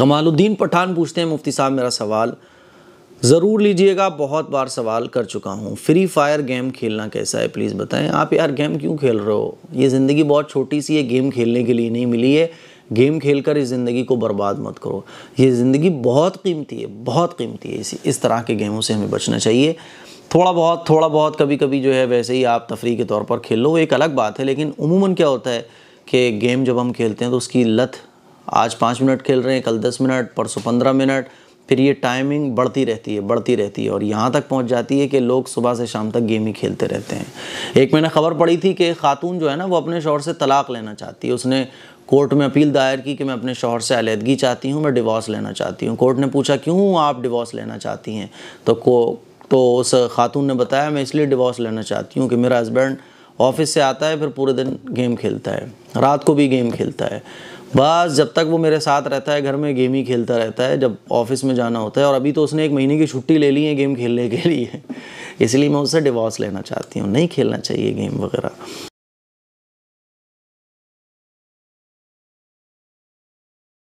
कमालुद्दीन पठान पूछते हैं मुफ्ती साहब मेरा सवाल ज़रूर लीजिएगा बहुत बार सवाल कर चुका हूँ फ्री फायर गेम खेलना कैसा है प्लीज़ बताएं आप यार गेम क्यों खेल रहे हो ये ज़िंदगी बहुत छोटी सी है गेम खेलने के लिए नहीं मिली है गेम खेल कर इस ज़िंदगी को बर्बाद मत करो ये ज़िंदगी बहुत कीमती है बहुत कीमती है इसी इस तरह के गेमों से हमें बचना चाहिए थोड़ा बहुत थोड़ा बहुत कभी कभी जो है वैसे ही आप तफरी के तौर पर खेल लो एक अलग बात है लेकिन उमूमन क्या होता है कि गेम जब हम खेलते हैं तो उसकी लत आज पाँच मिनट खेल रहे हैं कल दस मिनट परसों पंद्रह मिनट फिर ये टाइमिंग बढ़ती रहती है बढ़ती रहती है और यहाँ तक पहुँच जाती है कि लोग सुबह से शाम तक गेम ही खेलते रहते हैं एक मैंने खबर पड़ी थी कि खातून जो है ना वो अपने शोहर से तलाक लेना चाहती है उसने कोर्ट में अपील दायर की कि मैं अपने शोहर से अलीहदगी चाहती हूँ मैं डिवॉर्स लेना चाहती हूँ कोर्ट ने पूछा क्यों आप डिवॉर्स लेना चाहती हैं तो को तो उस खातून ने बताया मैं इसलिए डिवॉर्स लेना चाहती हूँ कि मेरा हस्बैंड ऑफिस से आता है फिर पूरे दिन गेम खेलता है रात को भी गेम खेलता है बस जब तक वो मेरे साथ रहता है घर में गेम ही खेलता रहता है जब ऑफिस में जाना होता है और अभी तो उसने एक महीने की छुट्टी ले ली है गेम खेलने के लिए इसलिए मैं उससे डिवॉर्स लेना चाहती हूँ नहीं खेलना चाहिए गेम वगैरह